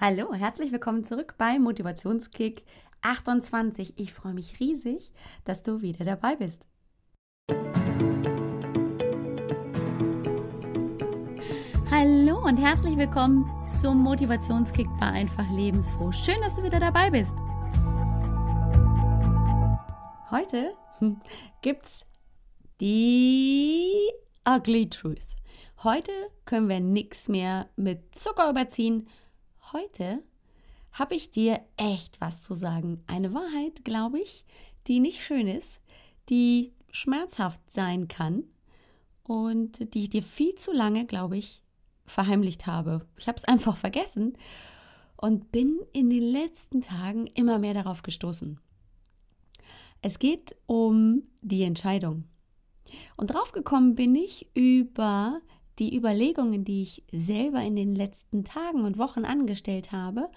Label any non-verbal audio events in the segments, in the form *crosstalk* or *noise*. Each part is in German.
Hallo, herzlich willkommen zurück bei Motivationskick 28. Ich freue mich riesig, dass du wieder dabei bist. Hallo und herzlich willkommen zum Motivationskick bei Einfach Lebensfroh. Schön, dass du wieder dabei bist. Heute *laughs* gibt's die Ugly Truth. Heute können wir nichts mehr mit Zucker überziehen Heute habe ich dir echt was zu sagen. Eine Wahrheit, glaube ich, die nicht schön ist, die schmerzhaft sein kann und die ich dir viel zu lange, glaube ich, verheimlicht habe. Ich habe es einfach vergessen und bin in den letzten Tagen immer mehr darauf gestoßen. Es geht um die Entscheidung. Und draufgekommen bin ich über die Überlegungen, die ich selber in den letzten Tagen und Wochen angestellt habe,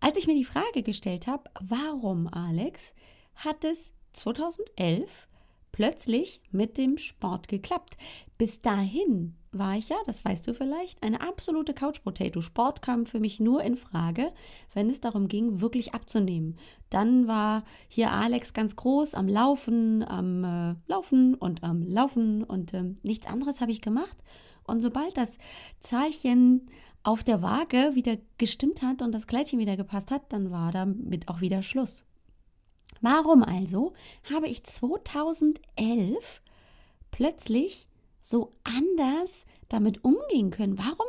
als ich mir die Frage gestellt habe, warum, Alex, hat es 2011 plötzlich mit dem Sport geklappt? Bis dahin war ich ja, das weißt du vielleicht, eine absolute Couch Potato. Sport kam für mich nur in Frage, wenn es darum ging, wirklich abzunehmen. Dann war hier Alex ganz groß am Laufen, am äh, Laufen und am Laufen und ähm, nichts anderes habe ich gemacht. Und sobald das Zahlchen auf der Waage wieder gestimmt hat und das Kleidchen wieder gepasst hat, dann war damit auch wieder Schluss. Warum also habe ich 2011 plötzlich so anders damit umgehen können? Warum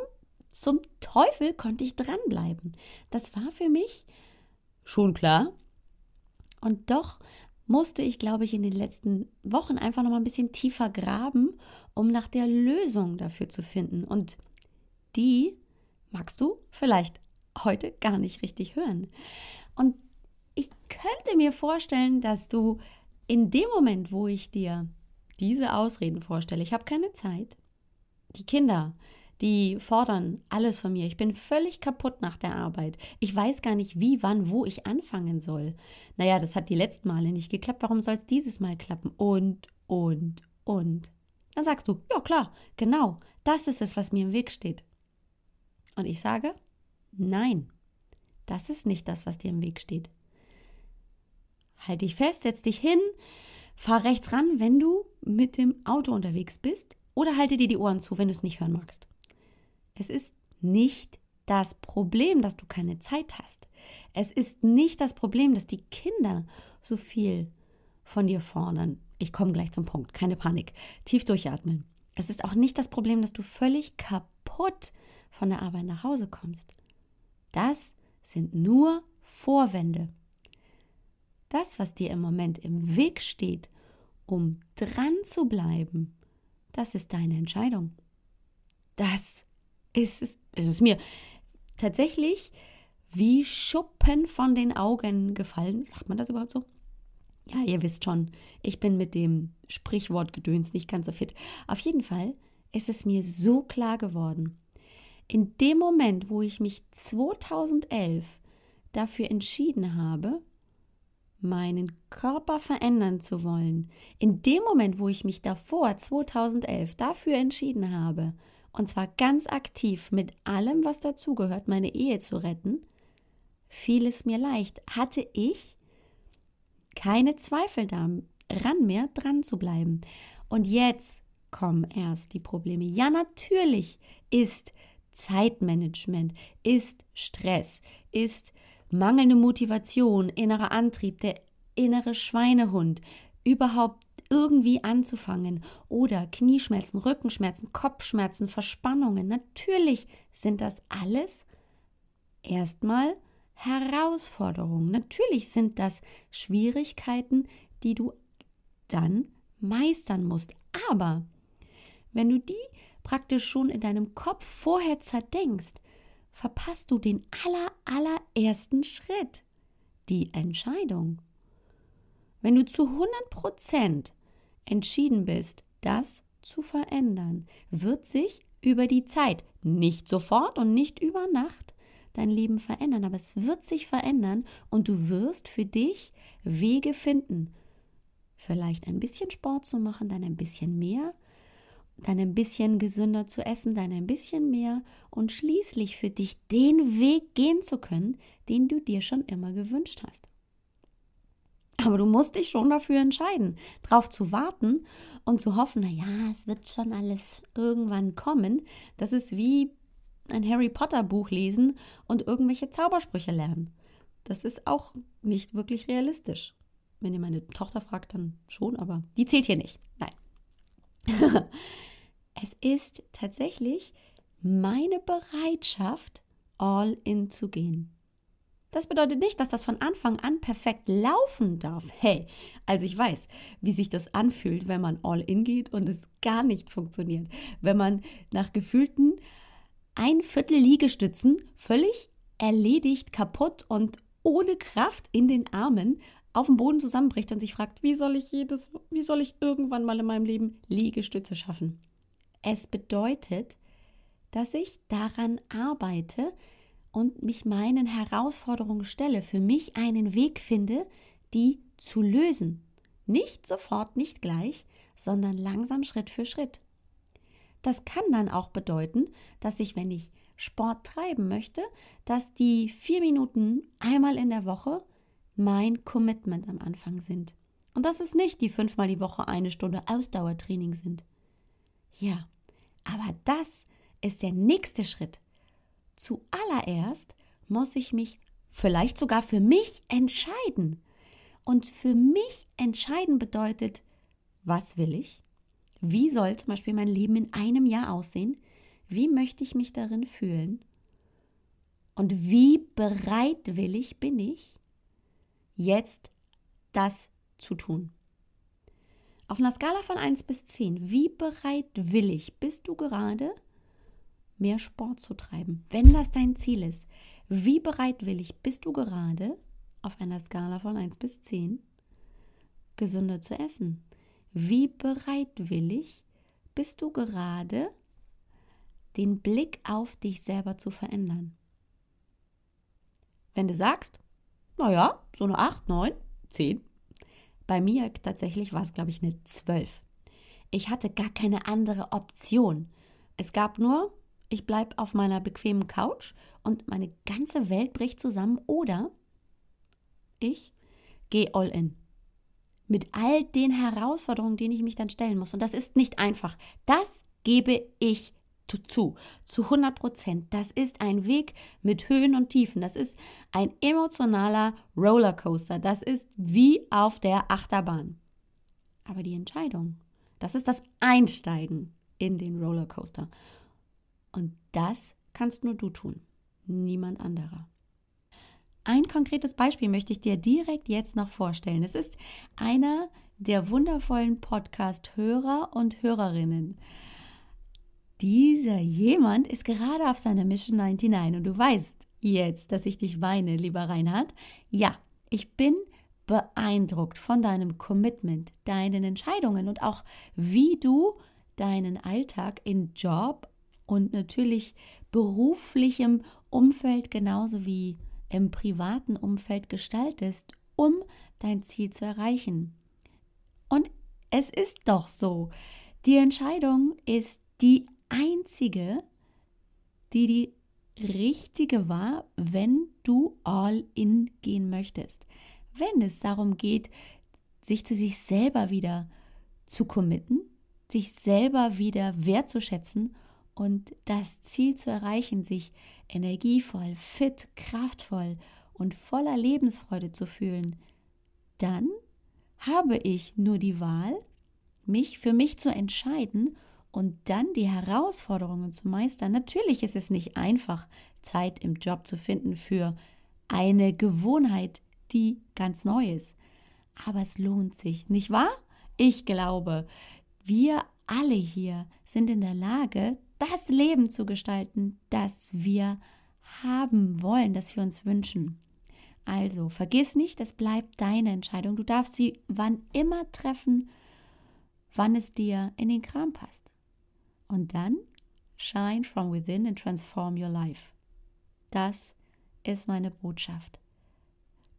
zum Teufel konnte ich dranbleiben? Das war für mich schon klar. Und doch musste ich, glaube ich, in den letzten Wochen einfach noch mal ein bisschen tiefer graben, um nach der Lösung dafür zu finden. Und die magst du vielleicht heute gar nicht richtig hören. Und ich könnte mir vorstellen, dass du in dem Moment, wo ich dir diese Ausreden vorstelle. Ich habe keine Zeit. Die Kinder, die fordern alles von mir. Ich bin völlig kaputt nach der Arbeit. Ich weiß gar nicht, wie, wann, wo ich anfangen soll. Naja, das hat die letzten Male nicht geklappt. Warum soll es dieses Mal klappen? Und, und, und. Dann sagst du, ja klar, genau, das ist es, was mir im Weg steht. Und ich sage, nein, das ist nicht das, was dir im Weg steht. Halt dich fest, setz dich hin, Fahr rechts ran, wenn du mit dem Auto unterwegs bist oder halte dir die Ohren zu, wenn du es nicht hören magst. Es ist nicht das Problem, dass du keine Zeit hast. Es ist nicht das Problem, dass die Kinder so viel von dir fordern. Ich komme gleich zum Punkt, keine Panik. Tief durchatmen. Es ist auch nicht das Problem, dass du völlig kaputt von der Arbeit nach Hause kommst. Das sind nur Vorwände das, was dir im Moment im Weg steht, um dran zu bleiben, das ist deine Entscheidung. Das ist es, ist es mir tatsächlich wie Schuppen von den Augen gefallen. Sagt man das überhaupt so? Ja, ihr wisst schon, ich bin mit dem Sprichwort Gedöns nicht ganz so fit. Auf jeden Fall ist es mir so klar geworden. In dem Moment, wo ich mich 2011 dafür entschieden habe, meinen Körper verändern zu wollen, in dem Moment, wo ich mich davor 2011 dafür entschieden habe, und zwar ganz aktiv mit allem, was dazugehört, meine Ehe zu retten, fiel es mir leicht, hatte ich keine Zweifel daran mehr, dran zu bleiben. Und jetzt kommen erst die Probleme. Ja, natürlich ist Zeitmanagement, ist Stress, ist mangelnde Motivation, innerer Antrieb, der innere Schweinehund, überhaupt irgendwie anzufangen oder Knieschmerzen, Rückenschmerzen, Kopfschmerzen, Verspannungen. Natürlich sind das alles erstmal Herausforderungen. Natürlich sind das Schwierigkeiten, die du dann meistern musst. Aber wenn du die praktisch schon in deinem Kopf vorher zerdenkst, verpasst du den aller, allerersten Schritt, die Entscheidung. Wenn du zu 100% entschieden bist, das zu verändern, wird sich über die Zeit, nicht sofort und nicht über Nacht, dein Leben verändern, aber es wird sich verändern und du wirst für dich Wege finden. Vielleicht ein bisschen Sport zu machen, dann ein bisschen mehr, dann ein bisschen gesünder zu essen, dann ein bisschen mehr und schließlich für dich den Weg gehen zu können, den du dir schon immer gewünscht hast. Aber du musst dich schon dafür entscheiden, darauf zu warten und zu hoffen, naja, es wird schon alles irgendwann kommen. Das ist wie ein Harry Potter Buch lesen und irgendwelche Zaubersprüche lernen. Das ist auch nicht wirklich realistisch. Wenn ihr meine Tochter fragt, dann schon, aber die zählt hier nicht. Nein. *laughs* es ist tatsächlich meine Bereitschaft, all in zu gehen. Das bedeutet nicht, dass das von Anfang an perfekt laufen darf. Hey, also ich weiß, wie sich das anfühlt, wenn man all in geht und es gar nicht funktioniert. Wenn man nach gefühlten ein Viertel Liegestützen völlig erledigt, kaputt und ohne Kraft in den Armen auf dem Boden zusammenbricht und sich fragt, wie soll ich jedes, wie soll ich irgendwann mal in meinem Leben Liegestütze schaffen? Es bedeutet, dass ich daran arbeite und mich meinen Herausforderungen stelle, für mich einen Weg finde, die zu lösen. Nicht sofort, nicht gleich, sondern langsam Schritt für Schritt. Das kann dann auch bedeuten, dass ich, wenn ich Sport treiben möchte, dass die vier Minuten einmal in der Woche mein Commitment am Anfang sind. Und dass es nicht die fünfmal die Woche eine Stunde Ausdauertraining sind. Ja, aber das ist der nächste Schritt. Zuallererst muss ich mich vielleicht sogar für mich entscheiden. Und für mich entscheiden bedeutet, was will ich? Wie soll zum Beispiel mein Leben in einem Jahr aussehen? Wie möchte ich mich darin fühlen? Und wie bereitwillig bin ich, jetzt das zu tun? Auf einer Skala von 1 bis 10, wie bereitwillig bist du gerade, mehr Sport zu treiben? Wenn das dein Ziel ist, wie bereitwillig bist du gerade auf einer Skala von 1 bis 10 gesünder zu essen? Wie bereitwillig bist du gerade, den Blick auf dich selber zu verändern? Wenn du sagst, naja, so eine 8, 9, 10, bei mir tatsächlich war es, glaube ich, eine 12. Ich hatte gar keine andere Option. Es gab nur, ich bleibe auf meiner bequemen Couch und meine ganze Welt bricht zusammen oder ich gehe all in. Mit all den Herausforderungen, denen ich mich dann stellen muss. Und das ist nicht einfach. Das gebe ich zu, zu 100 Prozent. Das ist ein Weg mit Höhen und Tiefen. Das ist ein emotionaler Rollercoaster. Das ist wie auf der Achterbahn. Aber die Entscheidung, das ist das Einsteigen in den Rollercoaster. Und das kannst nur du tun, niemand anderer. Ein konkretes Beispiel möchte ich dir direkt jetzt noch vorstellen. Es ist einer der wundervollen Podcast-Hörer und Hörerinnen dieser jemand ist gerade auf seiner Mission 99 und du weißt jetzt, dass ich dich weine, lieber Reinhard. Ja, ich bin beeindruckt von deinem Commitment, deinen Entscheidungen und auch wie du deinen Alltag in Job und natürlich beruflichem Umfeld genauso wie im privaten Umfeld gestaltest, um dein Ziel zu erreichen. Und es ist doch so, die Entscheidung ist die einzige, die die richtige war, wenn du all in gehen möchtest. Wenn es darum geht, sich zu sich selber wieder zu committen, sich selber wieder wertzuschätzen und das Ziel zu erreichen, sich energievoll, fit, kraftvoll und voller Lebensfreude zu fühlen, dann habe ich nur die Wahl, mich für mich zu entscheiden und dann die Herausforderungen zu meistern. Natürlich ist es nicht einfach, Zeit im Job zu finden für eine Gewohnheit, die ganz neu ist. Aber es lohnt sich, nicht wahr? Ich glaube, wir alle hier sind in der Lage, das Leben zu gestalten, das wir haben wollen, das wir uns wünschen. Also, vergiss nicht, es bleibt deine Entscheidung. Du darfst sie wann immer treffen, wann es dir in den Kram passt. Und dann Shine from within and transform your life. Das ist meine Botschaft.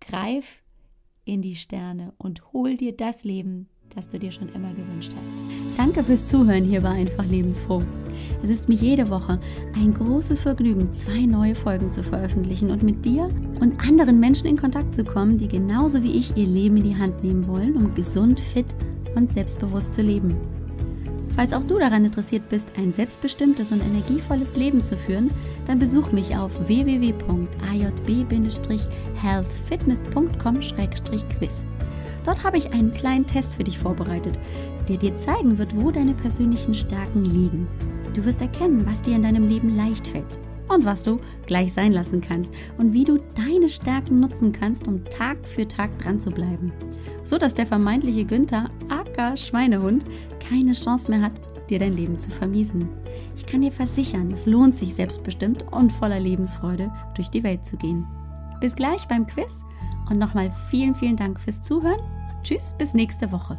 Greif in die Sterne und hol dir das Leben, das du dir schon immer gewünscht hast. Danke fürs Zuhören hier bei Einfach Lebensfroh. Es ist mir jede Woche ein großes Vergnügen, zwei neue Folgen zu veröffentlichen und mit dir und anderen Menschen in Kontakt zu kommen, die genauso wie ich ihr Leben in die Hand nehmen wollen, um gesund, fit und selbstbewusst zu leben. Falls auch du daran interessiert bist, ein selbstbestimmtes und energievolles Leben zu führen, dann besuch mich auf www.ajb-healthfitness.com-quiz. Dort habe ich einen kleinen Test für dich vorbereitet, der dir zeigen wird, wo deine persönlichen Stärken liegen. Du wirst erkennen, was dir in deinem Leben leicht fällt und was du gleich sein lassen kannst und wie du deine Stärken nutzen kannst, um Tag für Tag dran zu bleiben. So dass der vermeintliche Günther, aka Schweinehund, keine Chance mehr hat, dir dein Leben zu vermiesen. Ich kann dir versichern, es lohnt sich selbstbestimmt und voller Lebensfreude durch die Welt zu gehen. Bis gleich beim Quiz und nochmal vielen, vielen Dank fürs Zuhören. Tschüss, bis nächste Woche.